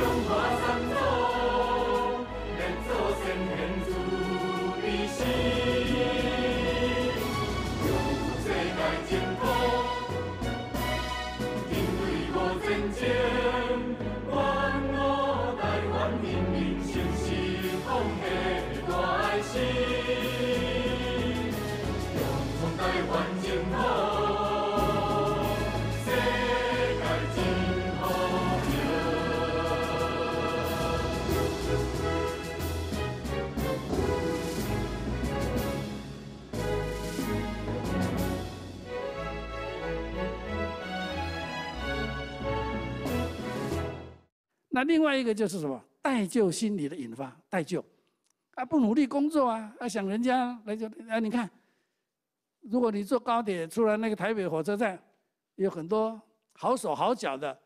the world. 那另外一个就是什么？代旧心理的引发，代旧，啊，不努力工作啊，啊，想人家来就啊。你看，如果你坐高铁出来那个台北火车站，有很多好手好脚的，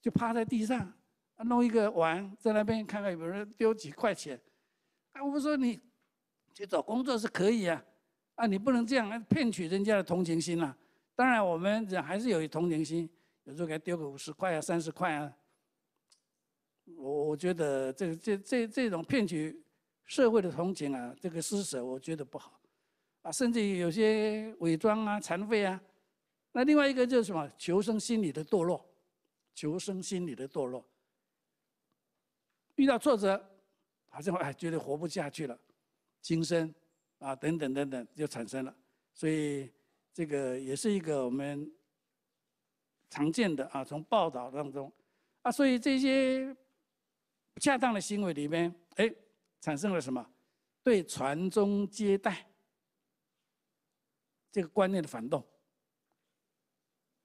就趴在地上，啊、弄一个碗在那边看看有没有人丢几块钱。啊，我们说你去找工作是可以啊，啊，你不能这样骗取人家的同情心啊。当然，我们人还是有同情心，有时候给他丢个五十块啊，三十块啊。我我觉得这这这这种骗取社会的同情啊，这个施舍我觉得不好，啊，甚至有些伪装啊、残废啊，那另外一个就是什么求生心理的堕落，求生心理的堕落，遇到挫折，好像哎觉得活不下去了，今生啊等等等等就产生了，所以这个也是一个我们常见的啊，从报道当中，啊，所以这些。恰当的行为里面，哎，产生了什么？对传宗接代这个观念的反动。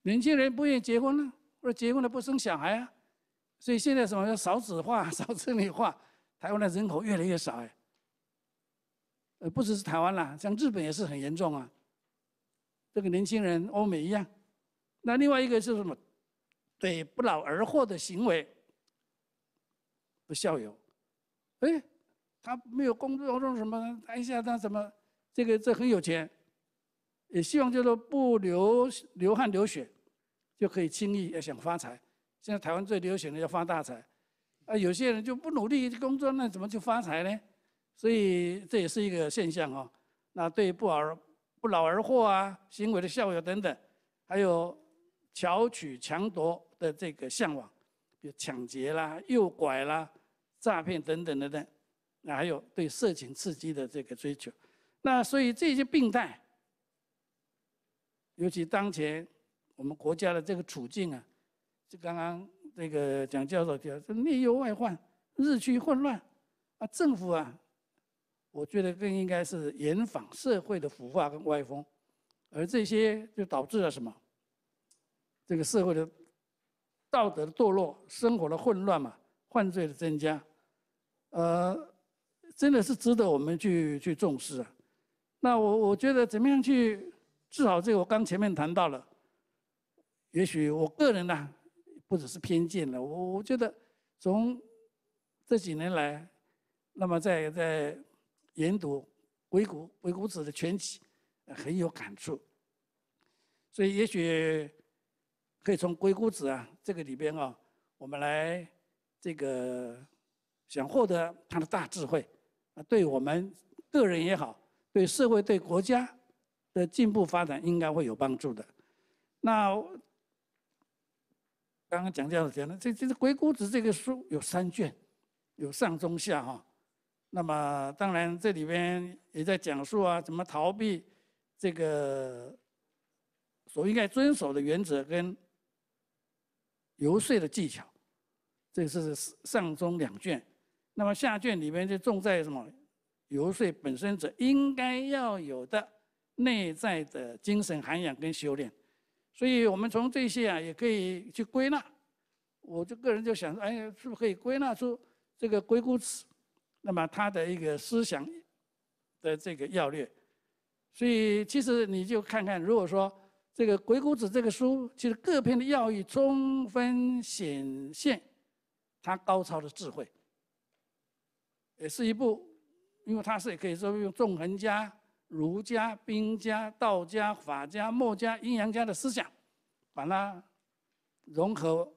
年轻人不愿意结婚呢，或者结婚了不生小孩啊，所以现在什么要少子化、少子女化，台湾的人口越来越少哎。呃，不只是台湾啦，像日本也是很严重啊。这个年轻人，欧美一样。那另外一个是什么？对不劳而获的行为。的校友，哎，他没有工作，或者什么，等一下他怎么这个这很有钱，也希望就是不流流汗流血，就可以轻易要想发财。现在台湾最流行的要发大财，啊，有些人就不努力工作，那怎么就发财呢？所以这也是一个现象哦。那对不劳不劳而获啊行为的校友等等，还有巧取强夺的这个向往，比如抢劫啦、诱拐啦。诈骗等等的呢，还有对色情刺激的这个追求，那所以这些病态，尤其当前我们国家的这个处境啊，就刚刚这个蒋教授提是内忧外患，日趋混乱，啊，政府啊，我觉得更应该是严防社会的腐化跟歪风，而这些就导致了什么？这个社会的道德的堕落，生活的混乱嘛，犯罪的增加。呃，真的是值得我们去去重视啊！那我我觉得怎么样去治好这个？我刚前面谈到了，也许我个人呢，不只是偏见了。我我觉得，从这几年来，那么在在研读《鬼谷鬼谷子》的全集，很有感触。所以也许可以从《鬼谷子》啊这个里边啊，我们来这个。想获得他的大智慧，啊，对我们个人也好，对社会、对国家的进步发展应该会有帮助的。那刚刚讲教授讲的，这这是《鬼谷子》这个书有三卷，有上中下哈。那么当然这里边也在讲述啊，怎么逃避这个所应该遵守的原则跟游说的技巧。这是上中两卷。那么下卷里面就重在什么？游说本身者应该要有的内在的精神涵养跟修炼。所以，我们从这些啊，也可以去归纳。我就个人就想，哎，是不是可以归纳出这个鬼谷子？那么他的一个思想的这个要略。所以，其实你就看看，如果说这个鬼谷子这个书，其实各篇的要义充分显现他高超的智慧。也是一部，因为它是也可以说用纵横家、儒家、兵家、道家、法家、墨家、阴阳家的思想，把它融合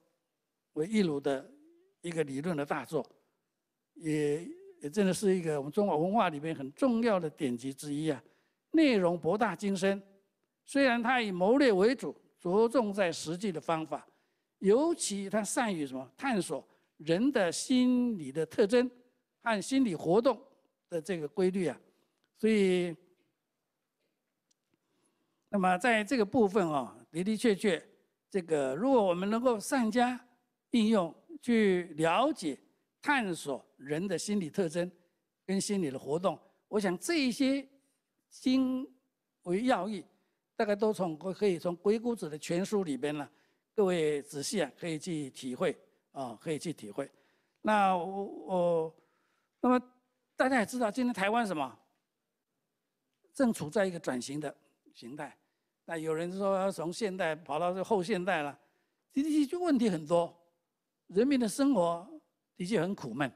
为一炉的一个理论的大作，也也真的是一个我们中华文化里面很重要的典籍之一啊。内容博大精深，虽然它以谋略为主，着重在实际的方法，尤其它善于什么探索人的心理的特征。和心理活动的这个规律啊，所以，那么在这个部分啊，的的确确，这个如果我们能够善加应用，去了解、探索人的心理特征跟心理的活动，我想这一些经为要义，大概都从可以从《鬼谷子》的全书里边呢，各位仔细啊可以去体会啊，可以去体会。那我我。那么大家也知道，今天台湾什么？正处在一个转型的形态。那有人说，从现代跑到这后现代了，的确就问题很多。人民的生活的确很苦闷，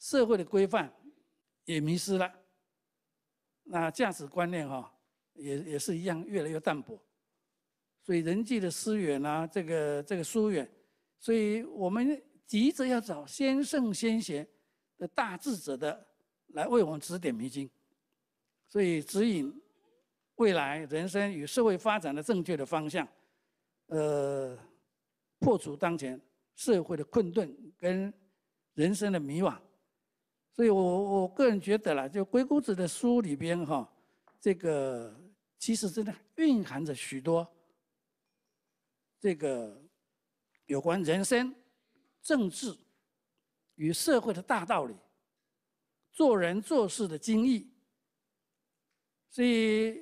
社会的规范也迷失了。那价值观念哈，也也是一样，越来越淡薄。所以人际的疏远啊，这个这个疏远，所以我们急着要找先圣先贤。的大智者的来为我们指点迷津，所以指引未来人生与社会发展的正确的方向，呃，破除当前社会的困顿跟人生的迷惘。所以我我个人觉得啦，就《鬼谷子》的书里边哈，这个其实真的蕴含着许多这个有关人生、政治。与社会的大道理，做人做事的精义。所以，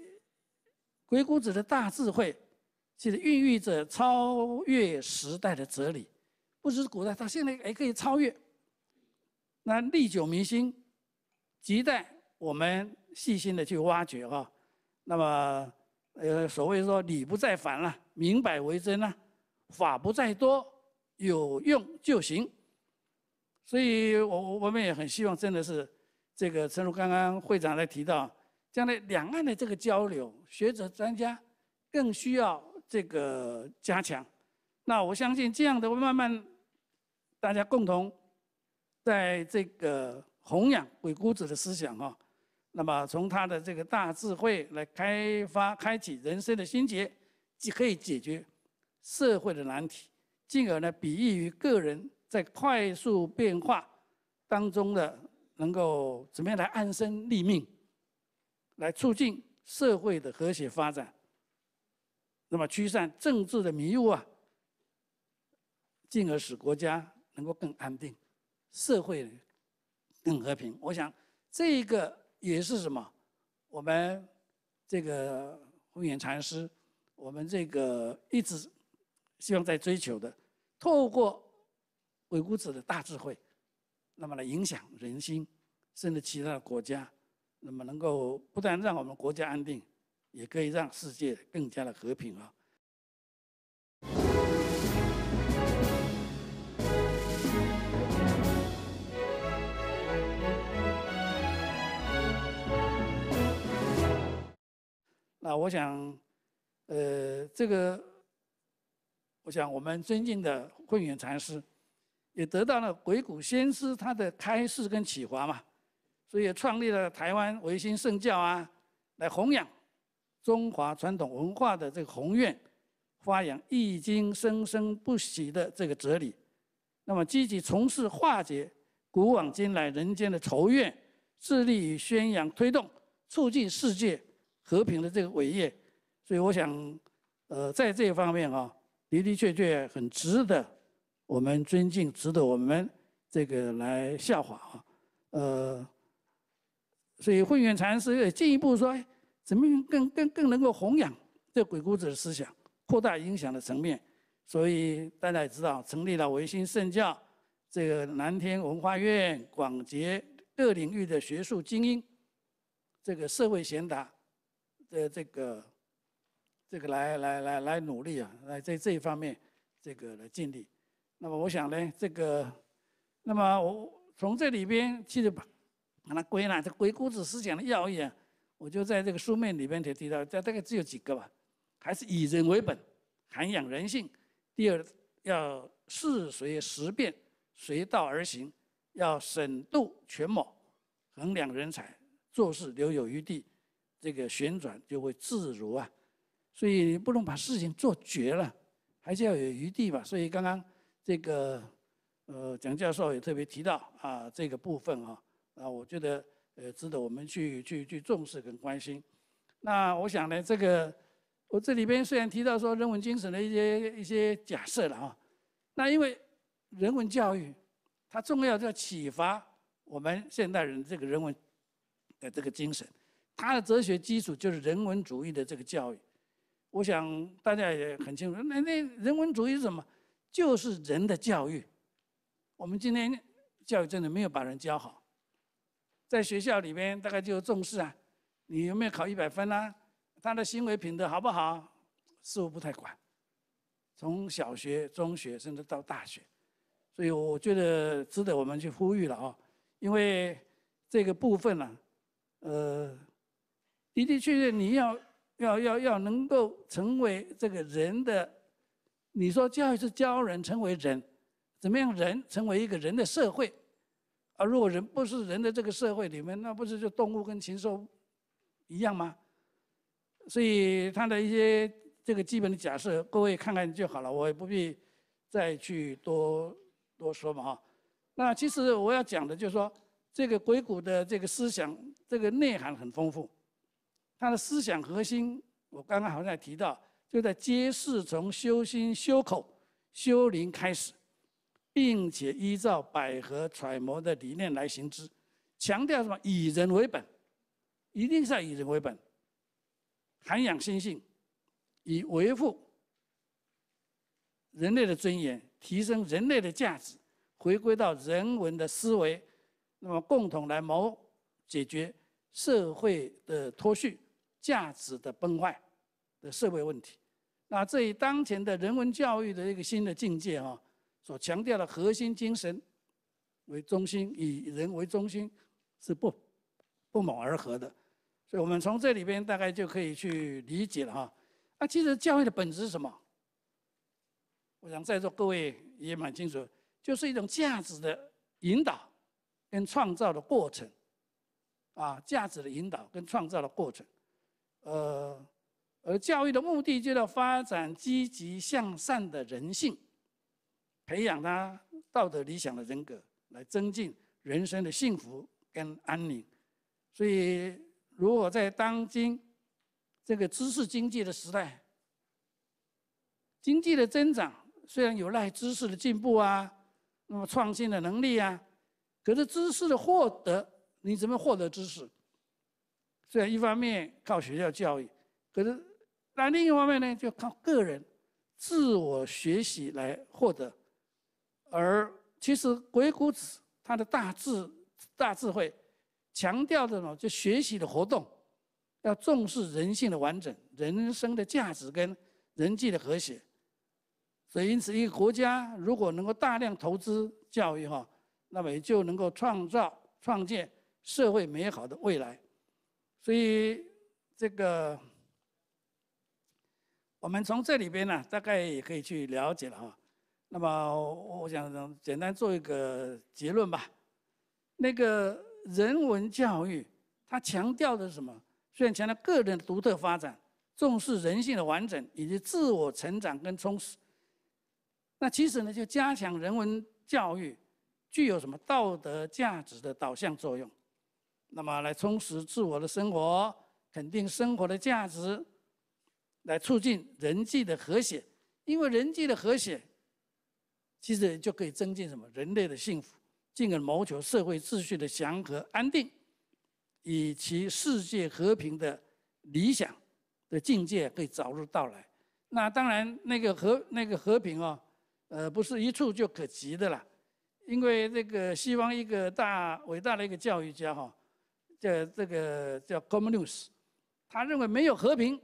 鬼谷子的大智慧，其实孕育着超越时代的哲理，不只是古代，他现在也可以超越。那历久弥新，亟待我们细心的去挖掘哈。那么，呃，所谓说理不在凡了，明白为真了，法不在多，有用就行。所以，我我我们也很希望，真的是这个，正如刚刚会长在提到，将来两岸的这个交流，学者专家更需要这个加强。那我相信，这样的慢慢，大家共同在这个弘扬鬼谷子的思想啊，那么从他的这个大智慧来开发、开启人生的心结，既可以解决社会的难题，进而呢，比喻于个人。在快速变化当中的，能够怎么样来安身立命，来促进社会的和谐发展，那么驱散政治的迷雾啊，进而使国家能够更安定，社会更和平。我想，这一个也是什么？我们这个慧远禅师，我们这个一直希望在追求的，透过。鬼谷子的大智慧，那么来影响人心，甚至其他的国家，那么能够不但让我们国家安定，也可以让世界更加的和平啊！那我想，呃，这个，我想我们尊敬的慧远禅师。也得到了鬼谷先师他的开示跟启发嘛，所以也创立了台湾维新圣教啊，来弘扬中华传统文化的这个宏愿，发扬易经生生不息的这个哲理，那么积极从事化解古往今来人间的仇怨，致力于宣扬、推动、促进世界和平的这个伟业，所以我想，呃，在这方面啊，的的确确很值得。我们尊敬，值得我们这个来效法啊。呃，所以慧远禅师进一步说，怎么样更更更能够弘扬这鬼谷子的思想，扩大影响的层面？所以大家也知道，成立了维新圣教这个南天文化院，广结各领域的学术精英，这个社会贤达的这个这个来来来来努力啊，来在这一方面这个来尽力。那么，我想呢，这个，那么我从这里边，其实把把它归纳，这鬼谷子思想的要义啊，我就在这个书面里边也提到，这大概只有几个吧。还是以人为本，涵养人性。第二，要事随时变，随道而行，要审度权谋，衡量人才，做事留有余地，这个旋转就会自如啊。所以你不能把事情做绝了，还是要有余地吧。所以刚刚。这个呃，蒋教授也特别提到啊，这个部分啊，啊，我觉得呃，值得我们去去去重视跟关心。那我想呢，这个我这里边虽然提到说人文精神的一些一些假设了啊，那因为人文教育它重要，叫启发我们现代人这个人文的这个精神，它的哲学基础就是人文主义的这个教育。我想大家也很清楚，那那人文主义是什么？就是人的教育，我们今天教育真的没有把人教好，在学校里边大概就重视啊，你有没有考一百分啊？他的行为品德好不好？似乎不太管，从小学、中学甚至到大学，所以我觉得值得我们去呼吁了啊，因为这个部分呢，呃，的的确确你要要要要能够成为这个人的。你说教育是教人成为人，怎么样人成为一个人的社会，啊？如果人不是人的这个社会里面，那不是就动物跟禽兽一样吗？所以他的一些这个基本的假设，各位看看就好了，我也不必再去多多说嘛哈。那其实我要讲的就是说，这个鬼谷的这个思想，这个内涵很丰富，他的思想核心，我刚刚好像提到。就在揭示从修心、修口、修灵开始，并且依照百合揣摩的理念来行之，强调什么？以人为本，一定是要以人为本，涵养心性，以维护人类的尊严，提升人类的价值，回归到人文的思维，那么共同来谋解决社会的脱序、价值的崩坏。的社会问题，那这与当前的人文教育的一个新的境界啊，所强调的核心精神为中心，以人为中心，是不不谋而合的。所以，我们从这里边大概就可以去理解了哈。啊，其实教育的本质是什么？我想在座各位也蛮清楚，就是一种价值的引导跟创造的过程啊，价值的引导跟创造的过程，呃。而教育的目的，就要发展积极向善的人性，培养他道德理想的人格，来增进人生的幸福跟安宁。所以，如果在当今这个知识经济的时代，经济的增长虽然有赖知识的进步啊，那么创新的能力啊，可是知识的获得，你怎么获得知识？虽然一方面靠学校教育，可是。那另一方面呢，就靠个人自我学习来获得。而其实《鬼谷子》他的大智大智慧，强调的呢，就学习的活动要重视人性的完整、人生的价值跟人际的和谐。所以，因此一个国家如果能够大量投资教育，哈，那么也就能够创造、创建社会美好的未来。所以这个。我们从这里边呢，大概也可以去了解了哈。那么，我想简单做一个结论吧。那个人文教育，它强调的是什么？虽然强调个人独特发展，重视人性的完整以及自我成长跟充实。那其实呢，就加强人文教育具有什么道德价值的导向作用。那么，来充实自我的生活，肯定生活的价值。来促进人际的和谐，因为人际的和谐，其实就可以增进什么人类的幸福，进而谋求社会秩序的祥和安定，以及世界和平的理想的境界可以早日到来。那当然，那个和那个和平哦，呃，不是一触就可及的啦，因为那个西方一个大伟大的一个教育家哈，叫这个叫 o m u 姆纽 s 他认为没有和平。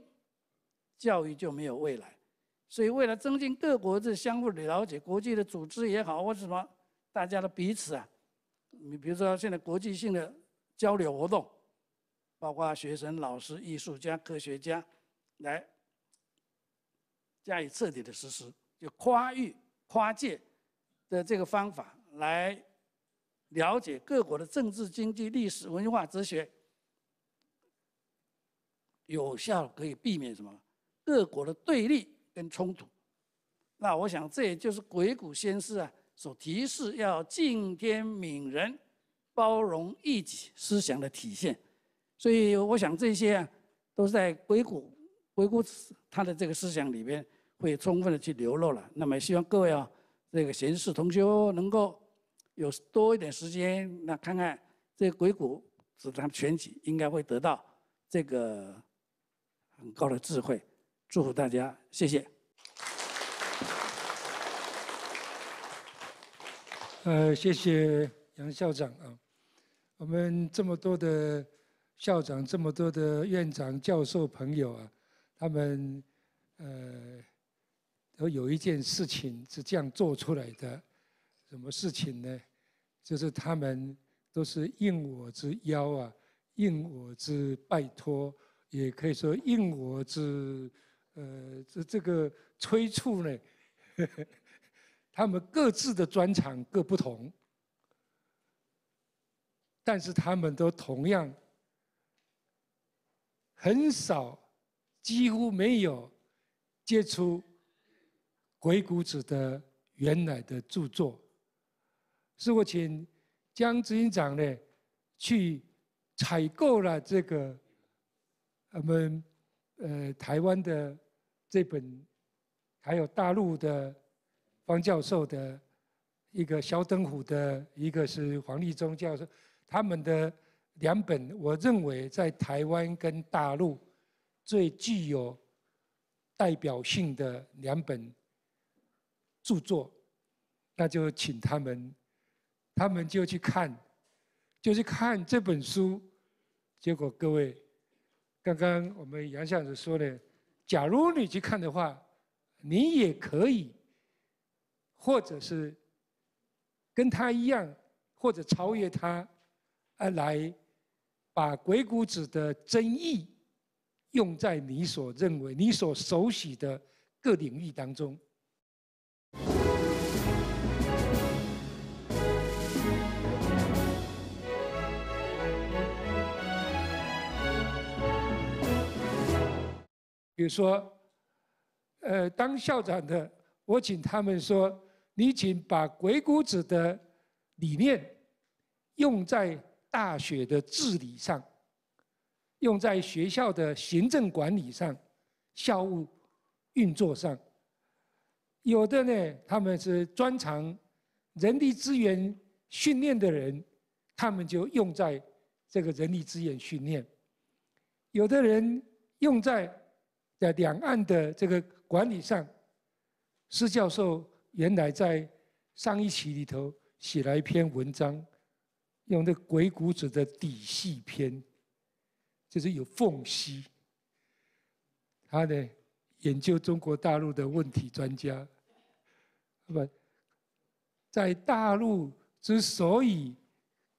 教育就没有未来，所以为了增进各国的相互了解，国际的组织也好，或者什么大家的彼此啊，你比如说现在国际性的交流活动，包括学生、老师、艺术家、科学家来加以彻底的实施，就跨域、跨界，的这个方法来了解各国的政治、经济、历史、文化、哲学，有效可以避免什么？各国的对立跟冲突，那我想这也就是鬼谷先师啊所提示要敬天悯人、包容异己思想的体现。所以我想这些啊，都是在鬼谷鬼谷子他的这个思想里边会充分的去流露了。那么希望各位啊，这个闲事同修能够有多一点时间，那看看这鬼谷子的全集，应该会得到这个很高的智慧。祝福大家，谢谢。呃，谢谢杨校长啊，我们这么多的校长、这么多的院长、教授朋友啊，他们呃都有一件事情是这样做出来的，什么事情呢？就是他们都是应我之邀啊，应我之拜托，也可以说应我之。呃，这这个催促呢，他们各自的专长各不同，但是他们都同样很少，几乎没有接触《鬼谷子》的原来的著作，是我请江执行长呢去采购了这个我们呃台湾的。这本，还有大陆的方教授的一个肖登虎的，一个是黄立忠教授，他们的两本，我认为在台湾跟大陆最具有代表性的两本著作，那就请他们，他们就去看，就去看这本书，结果各位，刚刚我们杨校长说的。假如你去看的话，你也可以，或者是跟他一样，或者超越他，而来把鬼谷子的真意用在你所认为、你所熟悉的各领域当中。比如说，呃，当校长的，我请他们说：“你请把《鬼谷子》的理念用在大学的治理上，用在学校的行政管理上、校务运作上。”有的呢，他们是专长人力资源训练的人，他们就用在这个人力资源训练；有的人用在。在两岸的这个管理上，施教授原来在上一期里头写了一篇文章，用那《鬼谷子》的底细篇，就是有缝隙。他呢研究中国大陆的问题专家，那么在大陆之所以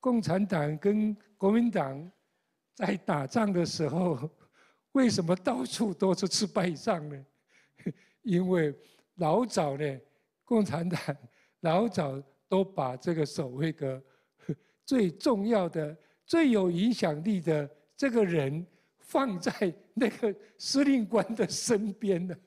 共产党跟国民党在打仗的时候。为什么到处都是失败仗呢？因为老早呢，共产党老早都把这个所谓的 最重要的、最有影响力的这个人放在那个司令官的身边的，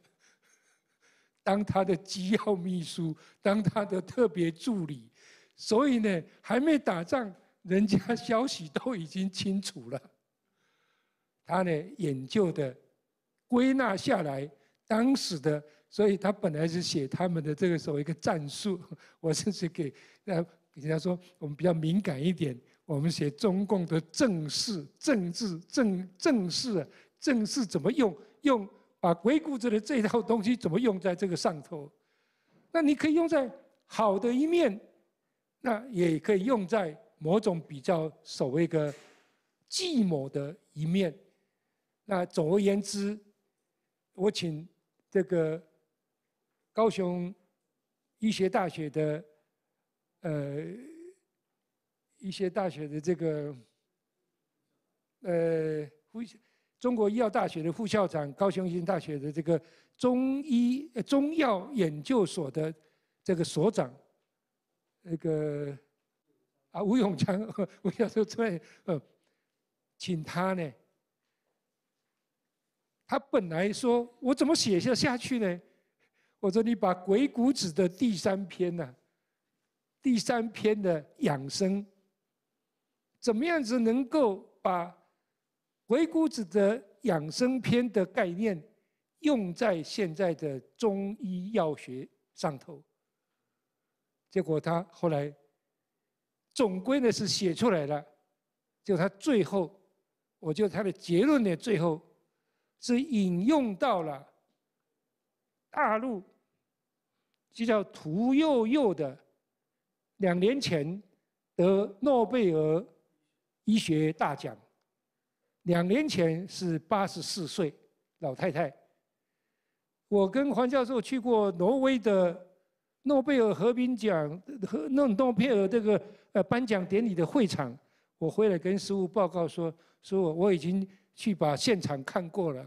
当他的机要秘书，当他的特别助理，所以呢，还没打仗，人家消息都已经清楚了。他呢研究的归纳下来，当时的，所以他本来是写他们的这个所谓一个战术。我甚至给呃人家说我们比较敏感一点，我们写中共的政事、政治、政政事、政事怎么用，用把鬼谷子的这套东西怎么用在这个上头。那你可以用在好的一面，那也可以用在某种比较所谓的计谋的一面。那总而言之，我请这个高雄医学大学的呃医学大学的这个呃副中国医药大学的副校长，高雄医学大学的这个中医中药研究所的这个所长，那个啊吴永强，吴教授出来，呃，请他呢。他本来说我怎么写下下去呢？我说你把《鬼谷子》的第三篇呢，第三篇的养生，怎么样子能够把《鬼谷子》的养生篇的概念用在现在的中医药学上头？结果他后来总归呢是写出来了，就他最后，我觉得他的结论呢最后。是引用到了大陆，就叫屠呦呦的，两年前得诺贝尔医学大奖，两年前是八十四岁老太太。我跟黄教授去过挪威的诺贝尔和平奖和诺诺贝尔这个呃颁奖典礼的会场，我回来跟师傅报告说，说我我已经去把现场看过了。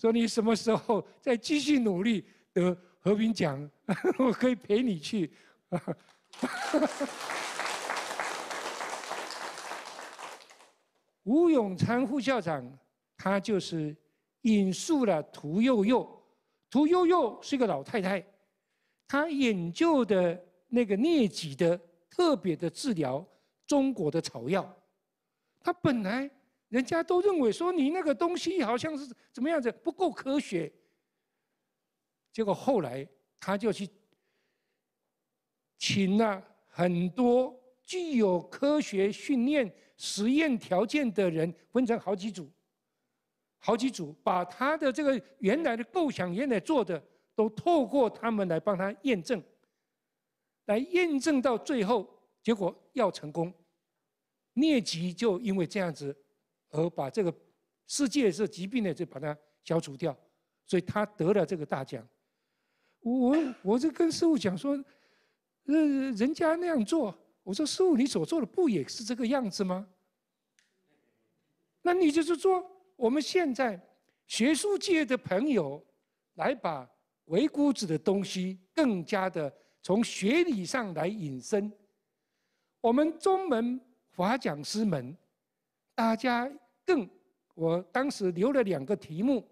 说你什么时候再继续努力得和平奖，我可以陪你去。吴永昌副校长，他就是引述了屠呦呦。屠呦呦是一个老太太，她研究的那个疟疾的特别的治疗，中国的草药。她本来。人家都认为说你那个东西好像是怎么样子不够科学。结果后来他就去请了很多具有科学训练、实验条件的人，分成好几组，好几组把他的这个原来的构想、原来做的都透过他们来帮他验证，来验证到最后结果要成功，疟疾就因为这样子。而把这个世界是疾病的，就把它消除掉，所以他得了这个大奖。我我就跟师傅讲说，呃，人家那样做，我说师傅，你所做的不也是这个样子吗？那你就是说，我们现在学术界的朋友来把鬼谷子的东西更加的从学理上来引申，我们中门法讲师门。大家更，我当时留了两个题目，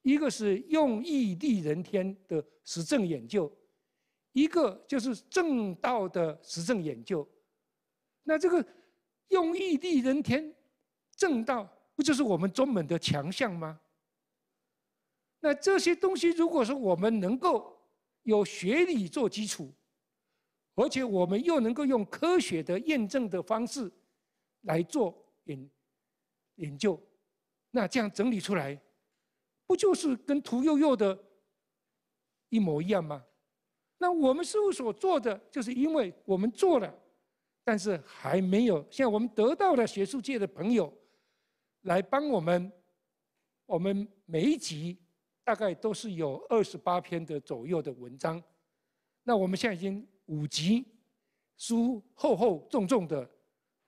一个是用义地人天的实证研究，一个就是正道的实证研究。那这个用义地人天正道，不就是我们中文的强项吗？那这些东西，如果说我们能够有学理做基础，而且我们又能够用科学的验证的方式来做引。研究，那这样整理出来，不就是跟屠呦呦的一模一样吗？那我们事务所做的，就是因为我们做了，但是还没有。现在我们得到了学术界的朋友来帮我们，我们每一集大概都是有二十八篇的左右的文章。那我们现在已经五集，书厚厚重重的。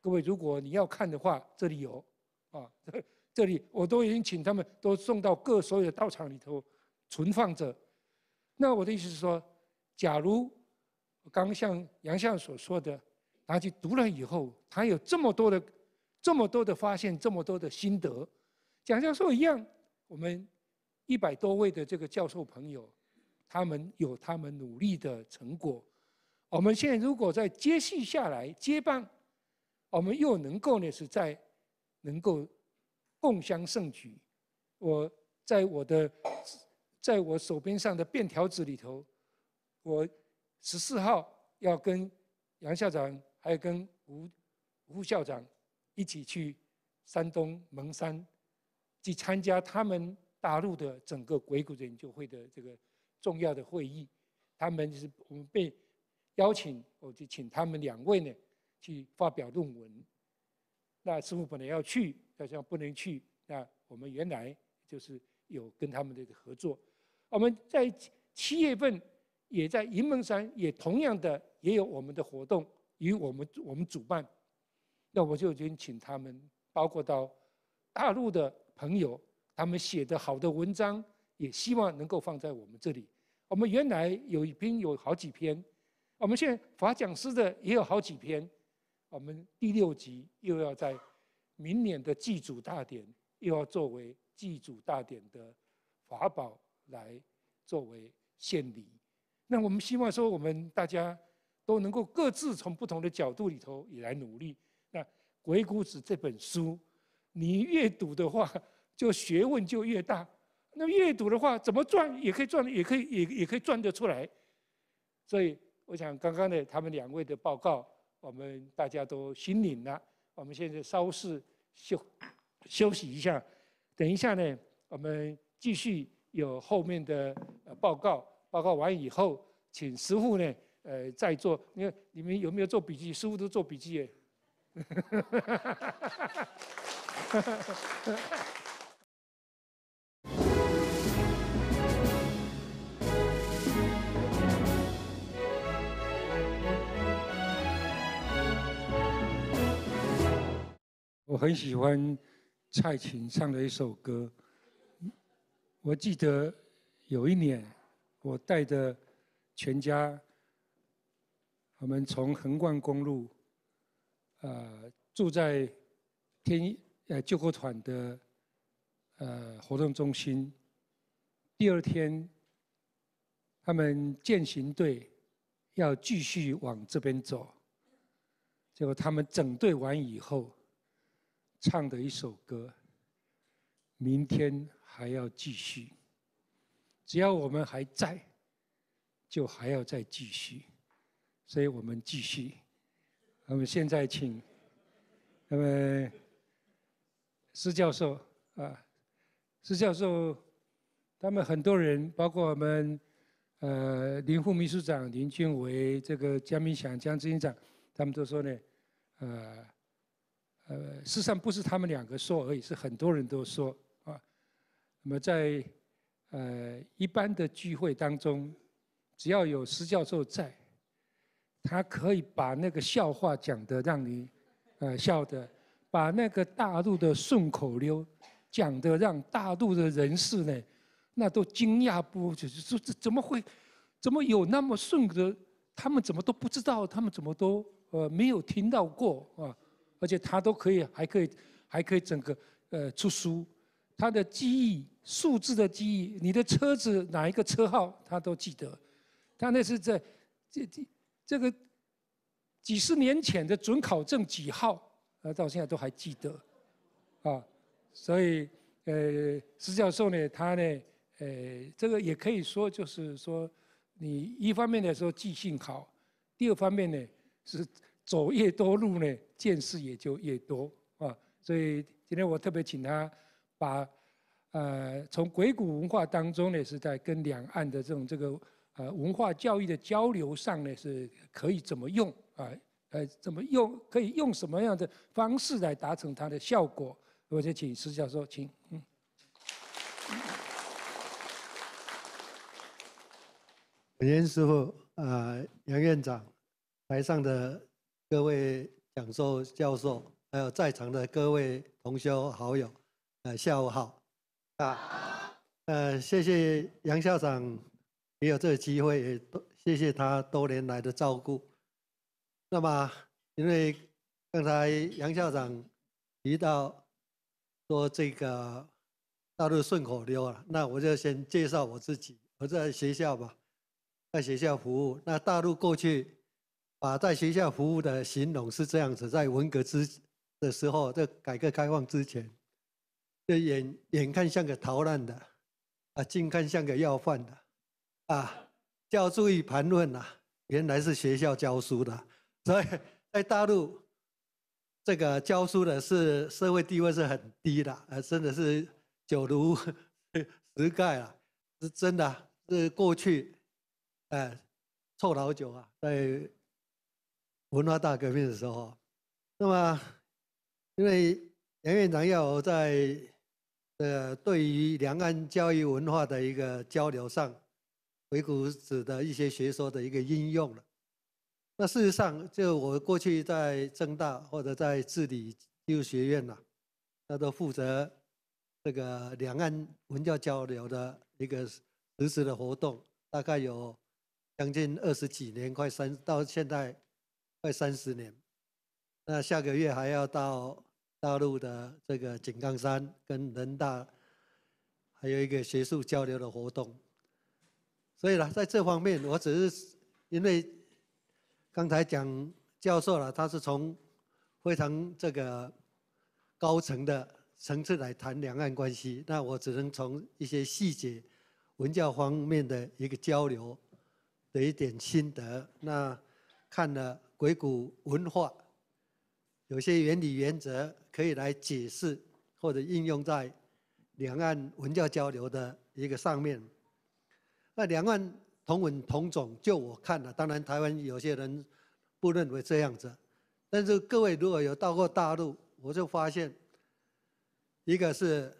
各位，如果你要看的话，这里有。啊，这里我都已经请他们都送到各所有的道场里头存放着。那我的意思是说，假如刚像杨相所说的，拿去读了以后，他有这么多的、这么多的发现，这么多的心得。蒋教授一样，我们一百多位的这个教授朋友，他们有他们努力的成果。我们现在如果在接续下来接棒，我们又能够呢是在。能够共襄盛举。我在我的在我手边上的便条纸里头，我十四号要跟杨校长还有跟吴吴校长一起去山东蒙山去参加他们大陆的整个鬼谷子研究会的这个重要的会议。他们是我们被邀请，我就请他们两位呢去发表论文。那师傅本来要去，好像不能去。那我们原来就是有跟他们的合作。我们在七月份也在云门山，也同样的也有我们的活动，与我们我们主办。那我就已经请他们，包括到大陆的朋友，他们写的好的文章，也希望能够放在我们这里。我们原来有一篇，有好几篇。我们现在发讲师的也有好几篇。我们第六集又要在明年的祭祖大典，又要作为祭祖大典的法宝来作为献礼。那我们希望说，我们大家都能够各自从不同的角度里头也来努力。那《鬼谷子》这本书，你越读的话，就学问就越大。那越读的话，怎么赚也可以赚，也可以也也可以赚得出来。所以，我想刚刚的他们两位的报告。我们大家都心领了。我们现在稍事休休息一下，等一下呢，我们继续有后面的报告。报告完以后，请师傅呢，呃，再做。因为你们有没有做笔记？师傅都做笔记哈！很喜欢蔡琴唱的一首歌。我记得有一年，我带着全家，我们从横贯公路，呃，住在天呃救国团的呃活动中心。第二天，他们践行队要继续往这边走，结果他们整队完以后。唱的一首歌，明天还要继续。只要我们还在，就还要再继续，所以我们继续。那么现在请，那么施教授啊，施教授，他们很多人，包括我们呃林副秘书长林俊伟，这个江明祥江执行长，他们都说呢，呃。呃，事实上不是他们两个说而已，是很多人都说啊。那么在呃一般的聚会当中，只要有石教授在，他可以把那个笑话讲的让你呃笑的，把那个大陆的顺口溜讲的让大陆的人士呢，那都惊讶不，就是说这怎么会，怎么有那么顺的，他们怎么都不知道，他们怎么都呃没有听到过啊。而且他都可以，还可以，还可以整个呃出书。他的记忆，数字的记忆，你的车子哪一个车号他都记得。他那是在这这这个几十年前的准考证几号，呃，到现在都还记得啊。所以呃，石教授呢，他呢，呃，这个也可以说就是说，你一方面来说记性好，第二方面呢是。走越多路呢，见识也就越多啊。所以今天我特别请他，把呃从鬼谷文化当中呢，是在跟两岸的这种这个呃文化教育的交流上呢，是可以怎么用啊？呃，怎么用？可以用什么样的方式来达成它的效果？我就请石教授，请嗯。年师傅啊，杨院长，台上的。各位讲座教授，还有在场的各位同修好友，呃，下午好，啊，呃，谢谢杨校长，也有这个机会，多谢谢他多年来的照顾。那么，因为刚才杨校长提到说这个大陆顺口溜了，那我就先介绍我自己，我在学校吧，在学校服务。那大陆过去。把在学校服务的形容是这样子，在文革之的时候，在改革开放之前，这眼眼看像个逃难的，啊，近看像个要饭的，啊，要注意盘问呐。原来是学校教书的，所以，在大陆，这个教书的是社会地位是很低的，啊，真的是九如十 盖啊，是真的，是过去，哎，臭老九啊，在。文化大革命的时候，那么因为杨院长要在呃对于两岸教育文化的一个交流上，鬼谷子的一些学说的一个应用了。那事实上，就我过去在政大或者在治理术学院呐，那都负责这个两岸文教交流的一个实时的活动，大概有将近二十几年，快三到现在。快三十年，那下个月还要到大陆的这个井冈山跟人大，还有一个学术交流的活动，所以呢，在这方面，我只是因为刚才讲教授了，他是从非常这个高层的层次来谈两岸关系，那我只能从一些细节、文教方面的一个交流的一点心得，那看了。鬼谷文化有些原理原则可以来解释或者应用在两岸文教交流的一个上面。那两岸同文同种，就我看了，当然台湾有些人不认为这样子。但是各位如果有到过大陆，我就发现，一个是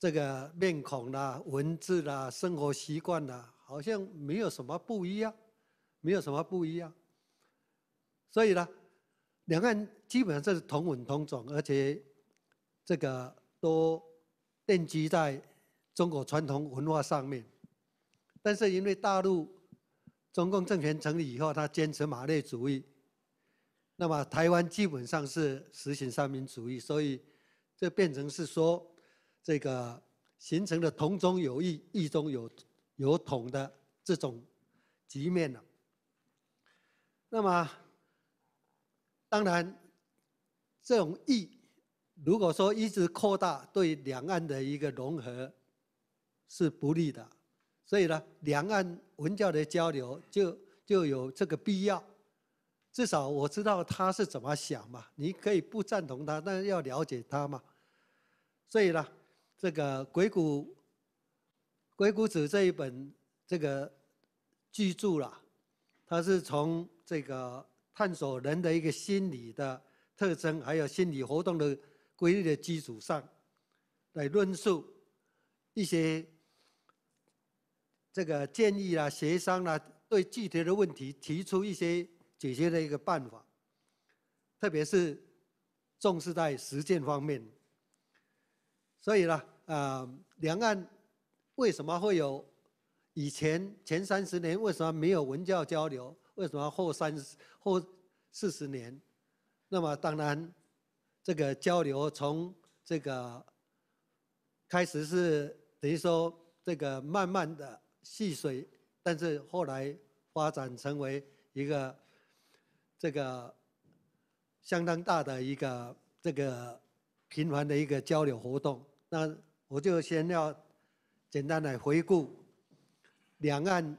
这个面孔啦、文字啦、生活习惯啦，好像没有什么不一样，没有什么不一样。所以呢，两岸基本上是同文同种，而且这个都奠基在中国传统文化上面。但是因为大陆中共政权成立以后，他坚持马列主义，那么台湾基本上是实行三民主义，所以这变成是说这个形成的同中有异，异中有有统的这种局面了。那么。当然，这种意，如果说一直扩大对两岸的一个融合，是不利的。所以呢，两岸文教的交流就就有这个必要。至少我知道他是怎么想嘛，你可以不赞同他，但要了解他嘛。所以呢，这个《鬼谷》《鬼谷子》这一本这个巨著啦，他是从这个。探索人的一个心理的特征，还有心理活动的规律的基础上，来论述一些这个建议啦、协商啦，对具体的问题提出一些解决的一个办法，特别是重视在实践方面。所以呢，呃，两岸为什么会有以前前三十年为什么没有文教交流？为什么后三十后四十年？那么当然，这个交流从这个开始是等于说这个慢慢的细水，但是后来发展成为一个这个相当大的一个这个频繁的一个交流活动。那我就先要简单来回顾两岸。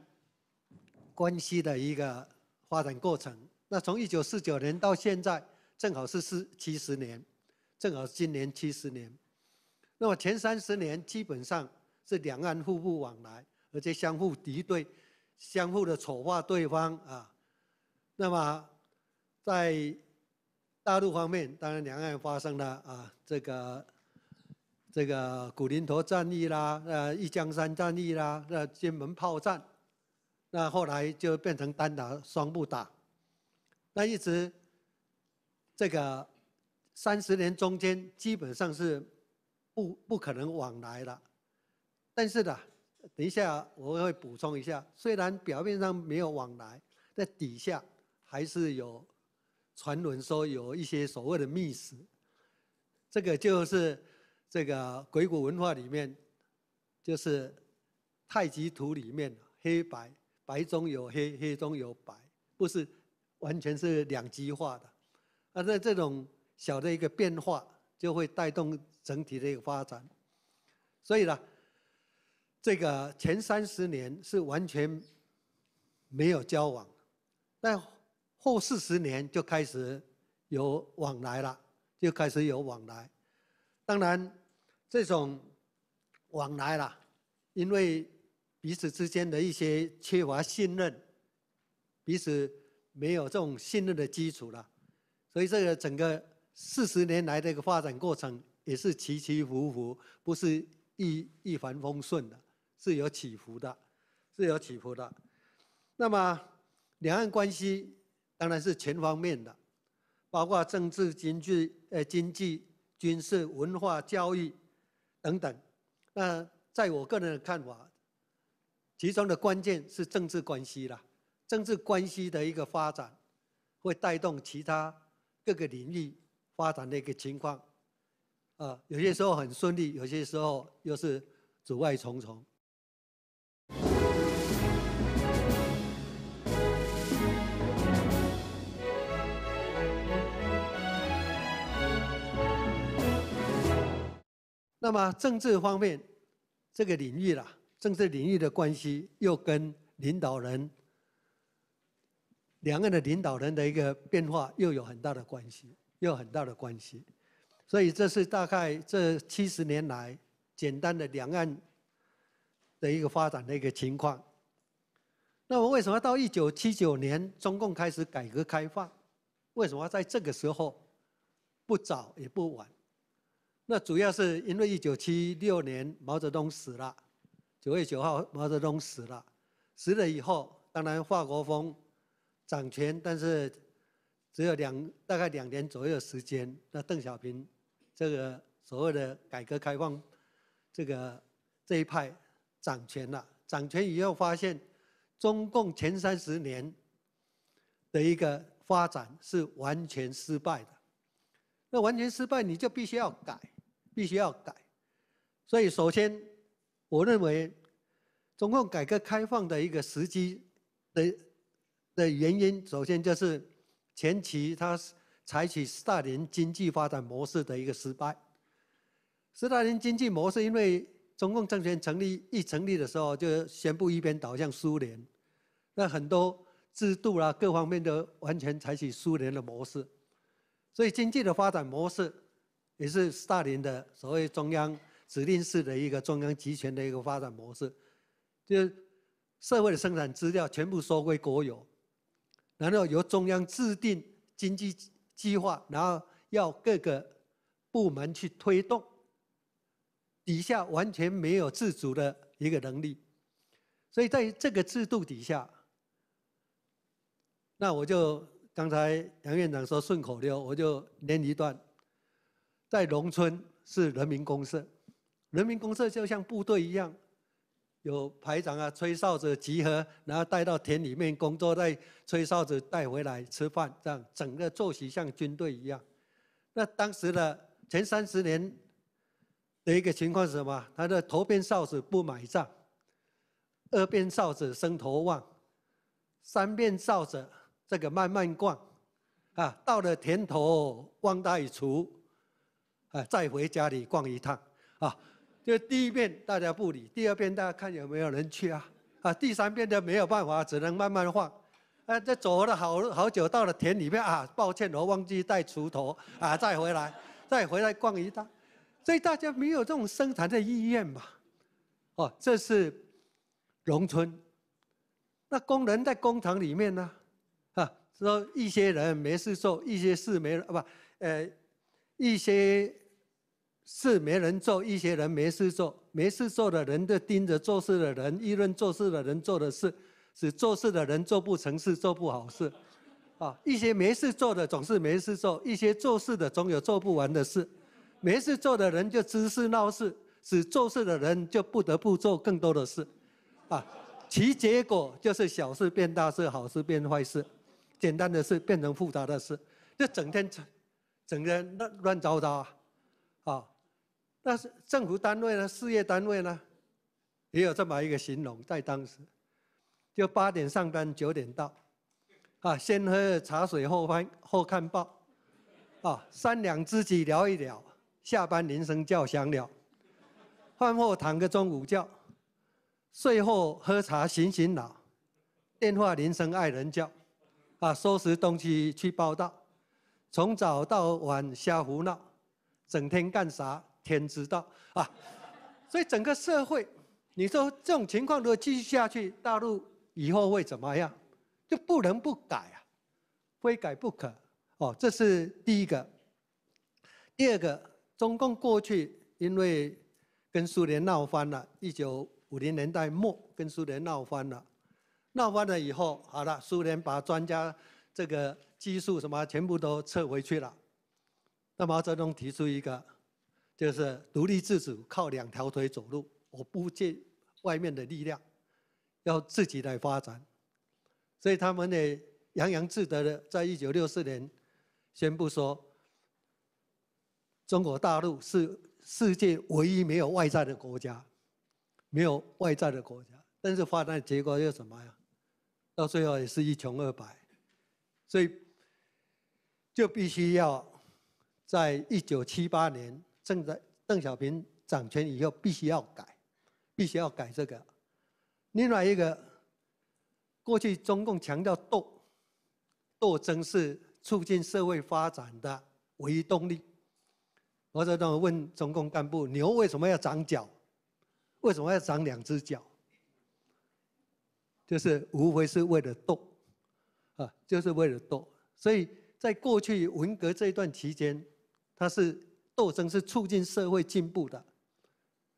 关系的一个发展过程。那从一九四九年到现在，正好是四七十年，正好今年七十年。那么前三十年基本上是两岸互不往来，而且相互敌对，相互的丑化对方啊。那么在大陆方面，当然两岸发生了啊这个这个古林头战役啦，呃一江山战役啦，呃金门炮战。那后来就变成单打、双不打，那一直这个三十年中间基本上是不不可能往来了。但是呢，等一下我会补充一下，虽然表面上没有往来，但底下还是有传闻说有一些所谓的秘史。这个就是这个鬼谷文化里面，就是太极图里面黑白。白中有黑，黑中有白，不是完全是两极化的。那在这种小的一个变化，就会带动整体的一个发展。所以呢，这个前三十年是完全没有交往，但后四十年就开始有往来了，就开始有往来。当然，这种往来了，因为。彼此之间的一些缺乏信任，彼此没有这种信任的基础了，所以这个整个四十年来的一个发展过程也是起起伏伏，不是一一帆风顺的，是有起伏的，是有起伏的。那么两岸关系当然是全方面的，包括政治、经济、呃经济、军事、文化、教育等等。那在我个人的看法，其中的关键是政治关系啦，政治关系的一个发展，会带动其他各个领域发展的一个情况，啊，有些时候很顺利，有些时候又是阻碍重重。那么政治方面这个领域啦。政治领域的关系又跟领导人两岸的领导人的一个变化又有很大的关系，又有很大的关系。所以这是大概这七十年来简单的两岸的一个发展的一个情况。那么为什么到一九七九年中共开始改革开放？为什么在这个时候不早也不晚？那主要是因为一九七六年毛泽东死了。九月九号，毛泽东死了。死了以后，当然华国锋掌权，但是只有两大概两年左右时间。那邓小平这个所谓的改革开放，这个这一派掌权了。掌权以后发现，中共前三十年的一个发展是完全失败的。那完全失败，你就必须要改，必须要改。所以首先。我认为，中共改革开放的一个时机的的原因，首先就是前期它采取斯大林经济发展模式的一个失败。斯大林经济模式，因为中共政权成立一成立的时候就宣布一边倒向苏联，那很多制度啦各方面都完全采取苏联的模式，所以经济的发展模式也是斯大林的所谓中央。指令式的一个中央集权的一个发展模式，就是社会的生产资料全部收归国有，然后由中央制定经济计划，然后要各个部门去推动，底下完全没有自主的一个能力。所以在这个制度底下，那我就刚才杨院长说顺口溜，我就连一段，在农村是人民公社。人民公社就像部队一样，有排长啊吹哨子集合，然后带到田里面工作，再吹哨子带回来吃饭，这样整个作息像军队一样。那当时的前三十年的一个情况是什么？他的头边哨子不买账，二边哨子升头望，三边哨子这个慢慢逛啊，到了田头望大厨啊，再回家里逛一趟啊。就第一遍大家不理，第二遍大家看有没有人去啊，啊，第三遍都没有办法，只能慢慢放。啊，这走了好好久，到了田里面啊，抱歉，我忘记带锄头啊，再回来，再回来逛一趟，所以大家没有这种生产的意愿吧？哦，这是农村，那工人在工厂里面呢，啊，说一些人没事做，一些事没啊不，呃，一些。是没人做，一些人没事做，没事做的人就盯着做事的人议论做事的人做的事，使做事的人做不成事，做不好事，啊，一些没事做的总是没事做，一些做事的总有做不完的事，没事做的人就滋事闹事，使做事的人就不得不做更多的事，啊，其结果就是小事变大事，好事变坏事，简单的事变成复杂的事，就整天整，整天乱乱糟糟。啊，那是政府单位呢，事业单位呢，也有这么一个形容，在当时，就八点上班，九点到，啊，先喝茶水，后翻后看报，啊，三两知己聊一聊，下班铃声叫响了，饭后躺个中午觉，睡后喝茶醒醒脑，电话铃声爱人叫，啊，收拾东西去报道，从早到晚瞎胡闹。整天干啥？天知道啊！所以整个社会，你说这种情况如果继续下去，大陆以后会怎么样？就不能不改啊，非改不可。哦，这是第一个。第二个，中共过去因为跟苏联闹翻了，一九五零年代末跟苏联闹翻了，闹翻了以后，好了，苏联把专家这个技术什么全部都撤回去了。那毛泽东提出一个，就是独立自主，靠两条腿走路，我不借外面的力量，要自己来发展。所以他们呢洋洋自得的，在一九六四年宣布说，中国大陆是世界唯一没有外债的国家，没有外债的国家。但是发展的结果又什么呀？到最后也是一穷二白。所以就必须要。在一九七八年，正在邓小平掌权以后，必须要改，必须要改这个。另外一个，过去中共强调斗，斗争是促进社会发展的唯一动力。毛泽东问中共干部：“牛为什么要长脚？为什么要长两只脚？”就是无非是为了斗，啊，就是为了斗。所以在过去文革这一段期间。它是斗争，是促进社会进步的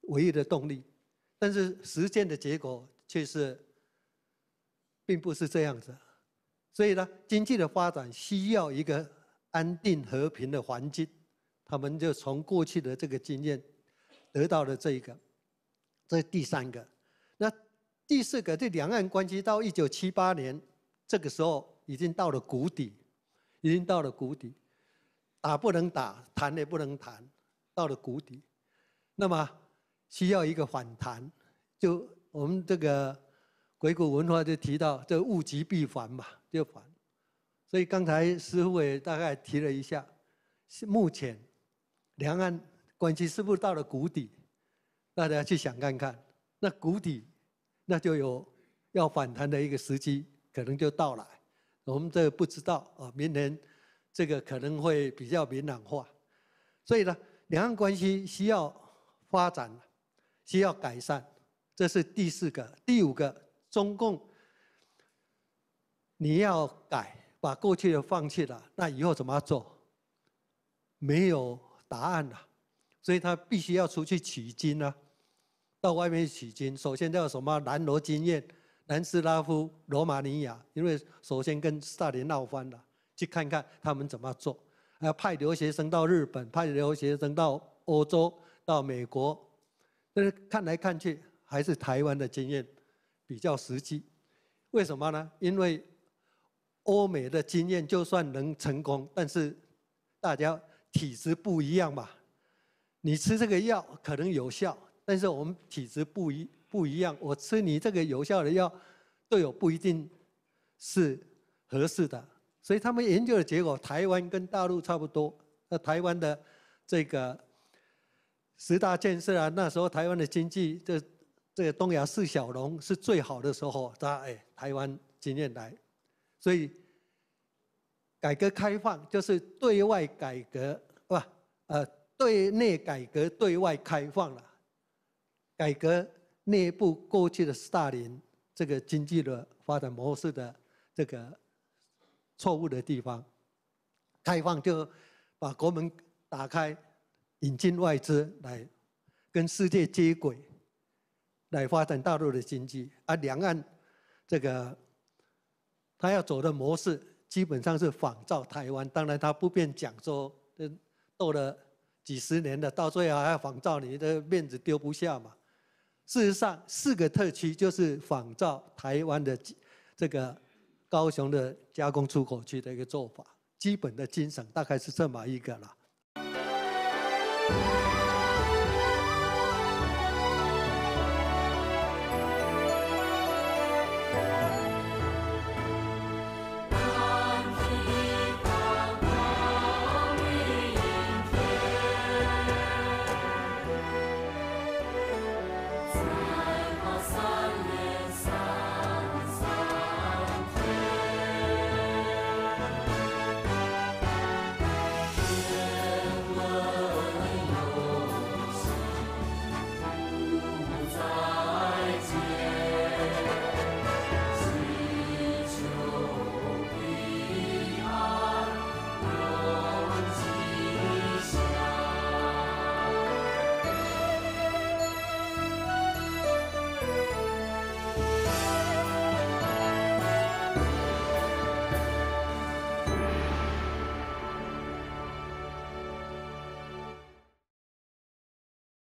唯一的动力，但是实践的结果却是并不是这样子。所以呢，经济的发展需要一个安定和平的环境。他们就从过去的这个经验得到了这一个，这是第三个。那第四个，这两岸关系到一九七八年这个时候已经到了谷底，已经到了谷底。打不能打，谈也不能谈，到了谷底，那么需要一个反弹。就我们这个鬼谷文化就提到这物极必反嘛，就反。所以刚才师傅也大概提了一下，目前两岸关系是不是到了谷底？大家去想看看，那谷底，那就有要反弹的一个时机，可能就到来。我们这不知道啊，明年。这个可能会比较明朗化，所以呢，两岸关系需要发展，需要改善，这是第四个、第五个。中共你要改，把过去的放弃了，那以后怎么做？没有答案了，所以他必须要出去取经啊，到外面取经。首先叫什么？南罗经验，南斯拉夫、罗马尼亚，因为首先跟斯大林闹翻了。去看看他们怎么做，要派留学生到日本，派留学生到欧洲，到美国，但是看来看去，还是台湾的经验比较实际。为什么呢？因为欧美的经验就算能成功，但是大家体质不一样嘛。你吃这个药可能有效，但是我们体质不一不一样，我吃你这个有效的药，对我不一定是合适的。所以他们研究的结果，台湾跟大陆差不多。那台湾的这个十大建设啊，那时候台湾的经济，这这个东亚四小龙是最好的时候，他哎，台湾经验来。所以改革开放就是对外改革，不，呃，对内改革，对外开放了。改革内部过去的斯大林这个经济的发展模式的这个。错误的地方，开放就把国门打开，引进外资来跟世界接轨，来发展大陆的经济。而两岸这个他要走的模式，基本上是仿照台湾。当然他不便讲说斗了几十年了，到最后还要仿照你，的面子丢不下嘛。事实上，四个特区就是仿照台湾的这个。高雄的加工出口区的一个做法，基本的精神大概是这么一个了。